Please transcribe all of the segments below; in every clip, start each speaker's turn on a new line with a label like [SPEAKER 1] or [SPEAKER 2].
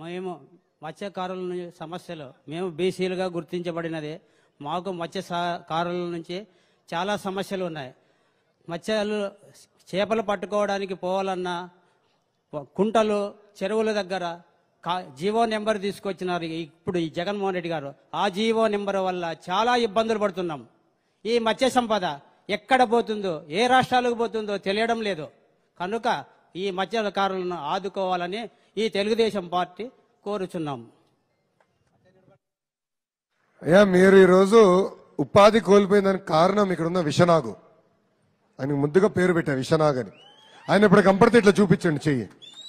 [SPEAKER 1] మేము మత్స్యకారుల సమస్యలు మేము బీసీలుగా గుర్తించబడినది మాకు మత్స్యకారుల నుంచి చాలా సమస్యలు ఉన్నాయి మత్స్యలు చేపలు పట్టుకోవడానికి పోవాలన్నా కుంటలు చెరువుల దగ్గర కా జీవో నెంబర్ తీసుకొచ్చినారు ఇప్పుడు ఈ జగన్మోహన్ రెడ్డి గారు ఆ జీవో నెంబర్ వల్ల చాలా ఇబ్బందులు పడుతున్నాం ఈ మత్స్య సంపద ఎక్కడ పోతుందో ఏ రాష్ట్రాలకు పోతుందో తెలియడం లేదు కనుక ఈ మధ్యకారులను ఆదుకోవాలని ఈ తెలుగుదేశం పార్టీ కోరుచున్నాం
[SPEAKER 2] అయ్యా మీరు ఈరోజు ఉపాధి కోల్పోయిందని కారణం ఇక్కడ ఉన్న విషనాగు ఆయనకు ముద్దుగా పేరు పెట్టాను విషనాగ్ అని ఆయన ఇప్పుడు కంపడితే ఇట్లా చూపించండి చెయ్యి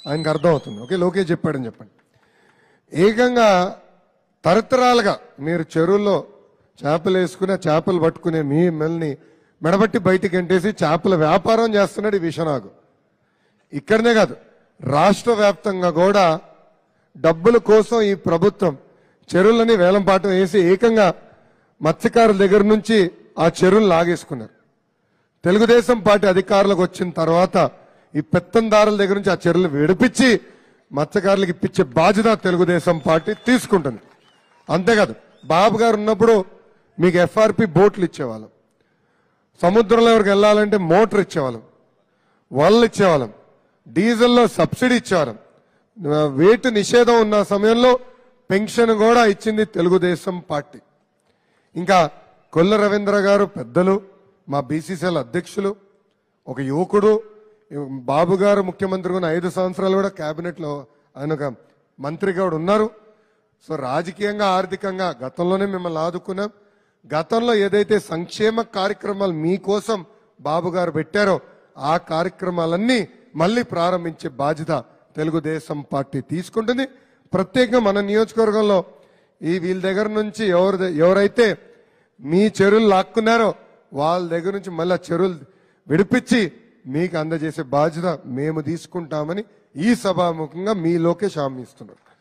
[SPEAKER 2] ఆయనకు అర్థం అవుతుంది ఓకే లోకేష్ చెప్పాడని చెప్పండి ఏకంగా తరతరాలుగా మీరు చెరువుల్లో చేపలు వేసుకునే చేపలు పట్టుకునే మీ మిమ్మల్ని మెడబట్టి బయటికి ఎంటేసి చేపల వ్యాపారం చేస్తున్నాడు ఈ విషనాగు ఇక్కడనే కాదు రాష్ట్ర వ్యాప్తంగా కూడా డబ్బుల కోసం ఈ ప్రభుత్వం చెరువులని వేలంపాటం వేసి ఏకంగా మత్స్యకారుల దగ్గర నుంచి ఆ చెరువులు లాగేసుకున్నారు తెలుగుదేశం పార్టీ అధికారులకు వచ్చిన తర్వాత ఈ పెత్తందారుల దగ్గర నుంచి ఆ చెరువులు విడిపించి మత్స్యకారులకు ఇప్పించే బాధ్యత తెలుగుదేశం పార్టీ తీసుకుంటుంది అంతేకాదు బాబు గారు ఉన్నప్పుడు మీకు ఎఫ్ఆర్పి బోట్లు ఇచ్చేవాళ్ళం సముద్రంలో ఎవరికి వెళ్ళాలంటే మోటార్ ఇచ్చేవాళ్ళం వాళ్ళు ఇచ్చేవాళ్ళం డీజిల్లో సబ్సిడీ ఇచ్చారు వేటు నిషేధం ఉన్న సమయంలో పెన్షన్ కూడా ఇచ్చింది తెలుగుదేశం పార్టీ ఇంకా కొల్ల రవీంద్ర గారు పెద్దలు మా బీసీసీఎల్ అధ్యక్షులు ఒక యువకుడు బాబు గారు ముఖ్యమంత్రి ఉన్న ఐదు సంవత్సరాలు కూడా క్యాబినెట్లో ఆయన ఒక మంత్రి కూడా ఉన్నారు సో రాజకీయంగా ఆర్థికంగా గతంలోనే మిమ్మల్ని ఆదుకున్నాం గతంలో ఏదైతే సంక్షేమ కార్యక్రమాలు మీకోసం బాబు గారు పెట్టారో ఆ కార్యక్రమాలన్నీ మళ్ళీ ప్రారంభించే బాధ్యత తెలుగుదేశం పార్టీ తీసుకుంటుంది ప్రత్యేకంగా మన నియోజకవర్గంలో ఈ వీళ్ళ దగ్గర నుంచి ఎవరు ఎవరైతే మీ చెరువులు లాక్కున్నారో వాళ్ళ దగ్గర నుంచి మళ్ళీ చెరువులు విడిపించి మీకు అందజేసే బాధ్యత మేము తీసుకుంటామని ఈ సభాముఖంగా మీ లోకే హామీ ఇస్తున్నారు